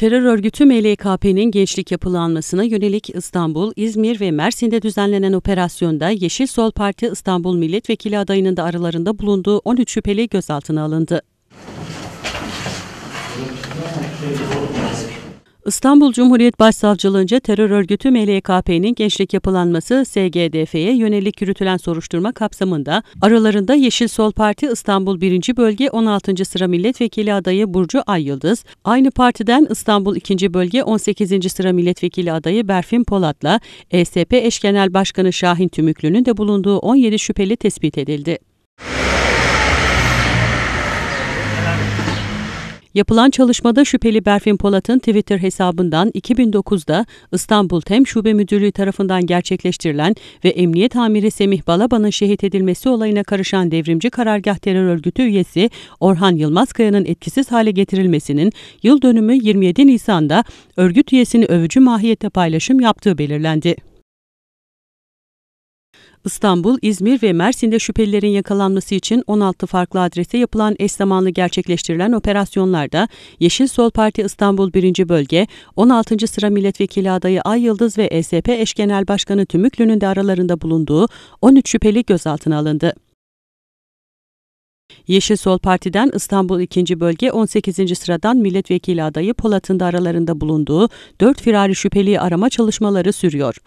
Terör örgütü MLKP'nin gençlik yapılanmasına yönelik İstanbul, İzmir ve Mersin'de düzenlenen operasyonda Yeşil Sol Parti İstanbul Milletvekili adayının da aralarında bulunduğu 13 şüpheli gözaltına alındı. İstanbul Cumhuriyet Başsavcılığınca terör örgütü MLKP'nin gençlik yapılanması SGDF'ye yönelik yürütülen soruşturma kapsamında aralarında Yeşil Sol Parti İstanbul 1. Bölge 16. sıra milletvekili adayı Burcu Ayyıldız, aynı partiden İstanbul 2. Bölge 18. sıra milletvekili adayı Berfin Polat'la ESP Eş Genel Başkanı Şahin Tümüklü'nün de bulunduğu 17 şüpheli tespit edildi. Yapılan çalışmada şüpheli Berfin Polat'ın Twitter hesabından 2009'da İstanbul TEM Şube Müdürlüğü tarafından gerçekleştirilen ve Emniyet Amiri Semih Balaban'ın şehit edilmesi olayına karışan devrimci karargah terör örgütü üyesi Orhan Yılmazkaya'nın etkisiz hale getirilmesinin yıl dönümü 27 Nisan'da örgüt üyesini övücü mahiyette paylaşım yaptığı belirlendi. İstanbul, İzmir ve Mersin'de şüphelilerin yakalanması için 16 farklı adrese yapılan eş zamanlı gerçekleştirilen operasyonlarda Yeşil Sol Parti İstanbul 1. Bölge, 16. sıra milletvekili adayı Ay Yıldız ve ESP eş genel başkanı Tümüklü'nün de aralarında bulunduğu 13 şüpheli gözaltına alındı. Yeşil Sol Parti'den İstanbul 2. Bölge 18. sıradan milletvekili adayı Polat'ın da aralarında bulunduğu 4 firari şüpheliyi arama çalışmaları sürüyor.